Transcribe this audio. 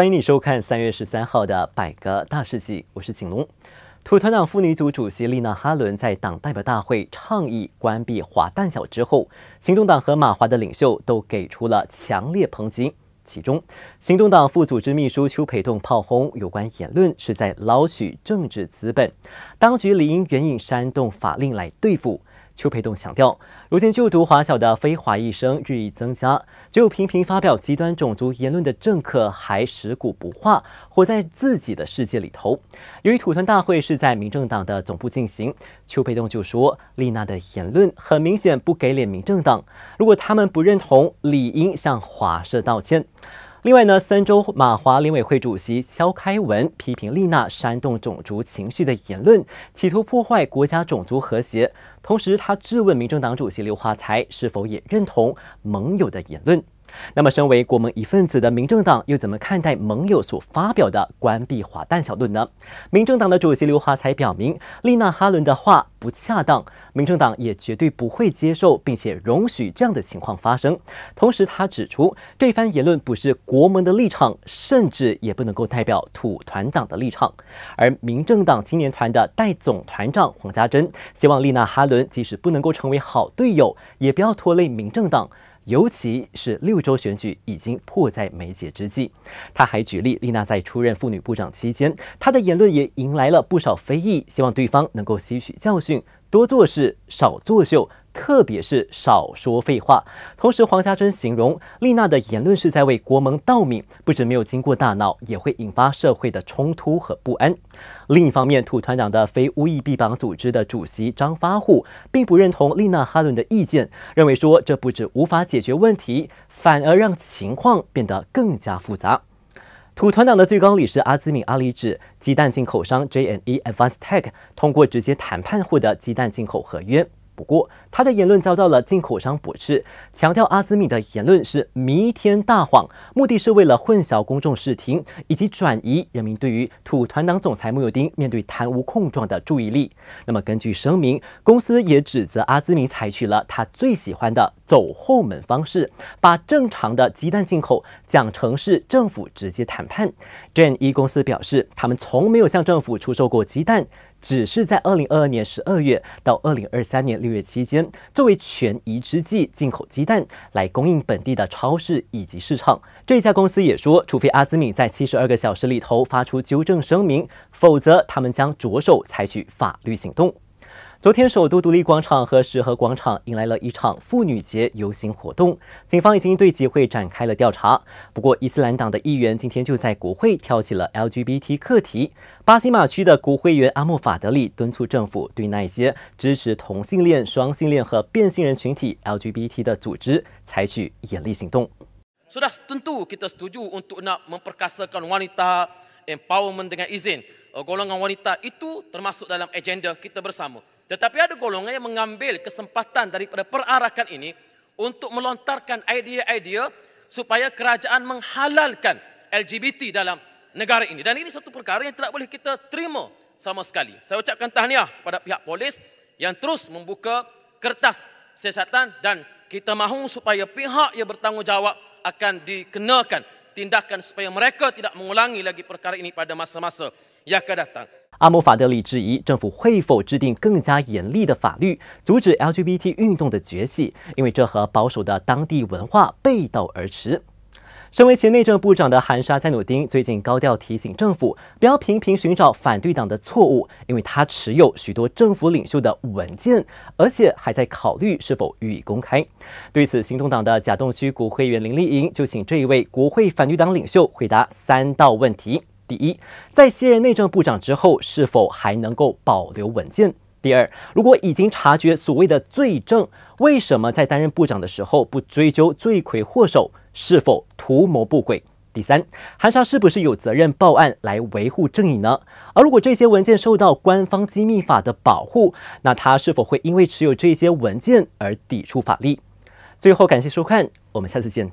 欢迎你收看三月十三号的《百个大事记》，我是景龙。土团党妇女组主席丽娜哈伦在党代表大会倡议关闭华诞小之后，行动党和马华的领袖都给出了强烈抨击。其中，行动党副组织秘书邱培栋炮轰有关言论是在捞取政治资本，当局理应援引煽动法令来对付。邱培栋强调，如今就读华小的非华裔生日益增加，只有频频发表极端种族言论的政客还食古不化，活在自己的世界里头。由于土团大会是在民政党的总部进行，邱培栋就说：“丽娜的言论很明显不给脸民政党，如果他们不认同，理应向华社道歉。”另外呢，三州马华联委会主席肖开文批评丽娜煽动种族情绪的言论，企图破坏国家种族和谐。同时，他质问民政党主席刘华才是否也认同盟友的言论。那么，身为国盟一份子的民政党又怎么看待盟友所发表的关闭华诞小论呢？民政党的主席刘华才表明，丽娜哈伦的话不恰当，民政党也绝对不会接受，并且容许这样的情况发生。同时，他指出，这番言论不是国盟的立场，甚至也不能够代表土团党的立场。而民政党青年团的代总团长黄家珍希望丽娜哈伦即使不能够成为好队友，也不要拖累民政党。尤其是六州选举已经迫在眉睫之际，他还举例，丽娜在出任妇女部长期间，她的言论也迎来了不少非议，希望对方能够吸取教训。多做事，少作秀，特别是少说废话。同时，黄家珍形容丽娜的言论是在为国盟道名，不止没有经过大脑，也会引发社会的冲突和不安。另一方面，土团长的非乌裔臂党组织的主席张发户并不认同丽娜哈伦的意见，认为说这不止无法解决问题，反而让情况变得更加复杂。土团党的最高理事阿兹敏阿里指，鸡蛋进口商 JNE Advanced Tech 通过直接谈判获得鸡蛋进口合约。不过，他的言论遭到了进口商驳斥，强调阿兹米的言论是弥天大谎，目的是为了混淆公众视听，以及转移人民对于土团党总裁穆尤丁面对贪污控状的注意力。那么，根据声明，公司也指责阿兹米采取了他最喜欢的走后门方式，把正常的鸡蛋进口讲成是政府直接谈判。Gen 一公司表示，他们从没有向政府出售过鸡蛋，只是在二零二二年十二月到二零二三年六。月期间，作为权宜之计，进口鸡蛋来供应本地的超市以及市场。这家公司也说，除非阿兹米在七十二个小时里头发出纠正声明，否则他们将着手采取法律行动。昨天，首都独立广场和史河广场迎来了一场妇女节游行活动。警方已经对集会展开了调查。不过，伊斯兰党的议员今天就在国会挑起了 LGBT 课题。巴新马区的国会议员阿木法德里敦促政府对那些支持同性恋、双性恋和变性人群体 LGBT 的组织采取严厉行动。Tetapi ada golongan yang mengambil kesempatan daripada perarakan ini untuk melontarkan idea-idea supaya kerajaan menghalalkan LGBT dalam negara ini. Dan ini satu perkara yang tidak boleh kita terima sama sekali. Saya ucapkan tahniah kepada pihak polis yang terus membuka kertas siasatan dan kita mahu supaya pihak yang bertanggungjawab akan dikenakan tindakan supaya mereka tidak mengulangi lagi perkara ini pada masa-masa 阿姆法德里质疑政府会否制定更加严厉的法律，阻止 LGBT 运动的崛起，因为这和保守的当地文化背道而驰。身为前内政部长的韩沙塞努丁最近高调提醒政府，不要频频寻找反对党的错误，因为他持有许多政府领袖的文件，而且还在考虑是否予以公开。对此，行动党的贾栋区国会议员林丽莹就请这一位国会反对党领袖回答三道问题。第一，在卸任内政部长之后，是否还能够保留文件？第二，如果已经察觉所谓的罪证，为什么在担任部长的时候不追究罪魁祸首？是否图谋不轨？第三，韩莎是不是有责任报案来维护正义呢？而如果这些文件受到官方机密法的保护，那他是否会因为持有这些文件而抵触法律？最后，感谢收看，我们下次见。